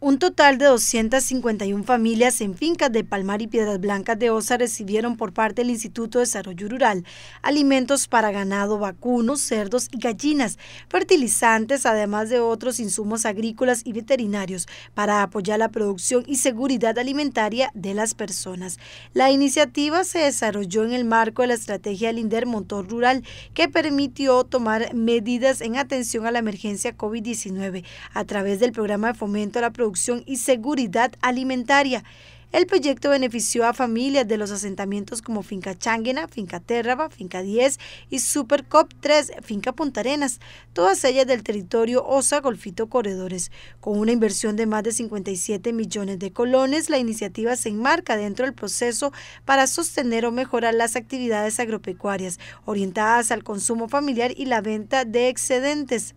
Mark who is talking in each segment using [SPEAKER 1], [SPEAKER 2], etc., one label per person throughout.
[SPEAKER 1] Un total de 251 familias en fincas de Palmar y Piedras Blancas de Osa recibieron por parte del Instituto de Desarrollo Rural alimentos para ganado, vacunos, cerdos y gallinas, fertilizantes, además de otros insumos agrícolas y veterinarios para apoyar la producción y seguridad alimentaria de las personas. La iniciativa se desarrolló en el marco de la estrategia Linder Motor Rural que permitió tomar medidas en atención a la emergencia COVID-19 a través del programa de fomento a la producción y seguridad alimentaria. El proyecto benefició a familias de los asentamientos como Finca Changuena, Finca Térraba, Finca 10 y Supercop 3, Finca Punta Arenas, todas ellas del territorio Osa Golfito Corredores. Con una inversión de más de 57 millones de colones, la iniciativa se enmarca dentro del proceso para sostener o mejorar las actividades agropecuarias, orientadas al consumo familiar y la venta de excedentes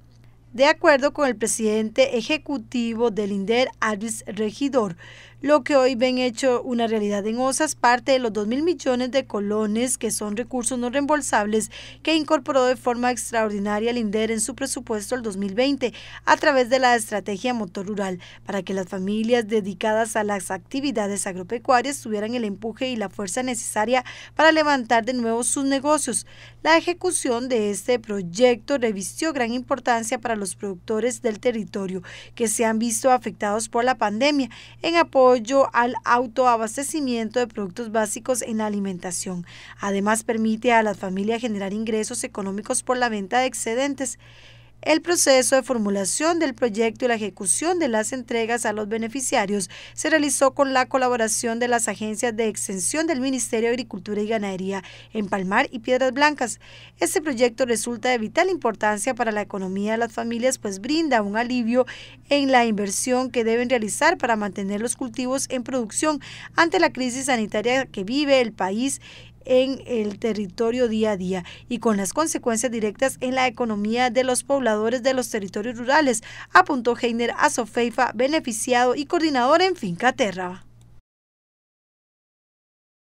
[SPEAKER 1] de acuerdo con el presidente ejecutivo del INDER, Alvis Regidor lo que hoy ven hecho una realidad en OSAS, parte de los 2.000 mil millones de colones, que son recursos no reembolsables, que incorporó de forma extraordinaria el INDER en su presupuesto el 2020 a través de la estrategia Motor Rural, para que las familias dedicadas a las actividades agropecuarias tuvieran el empuje y la fuerza necesaria para levantar de nuevo sus negocios. La ejecución de este proyecto revistió gran importancia para los productores del territorio que se han visto afectados por la pandemia en apoyo apoyo al autoabastecimiento de productos básicos en la alimentación. Además, permite a las familias generar ingresos económicos por la venta de excedentes el proceso de formulación del proyecto y la ejecución de las entregas a los beneficiarios se realizó con la colaboración de las agencias de extensión del Ministerio de Agricultura y Ganadería en Palmar y Piedras Blancas. Este proyecto resulta de vital importancia para la economía de las familias, pues brinda un alivio en la inversión que deben realizar para mantener los cultivos en producción ante la crisis sanitaria que vive el país en el territorio día a día y con las consecuencias directas en la economía de los pobladores de los territorios rurales, apuntó Heiner Asofeifa, beneficiado y coordinador en Finca Terra.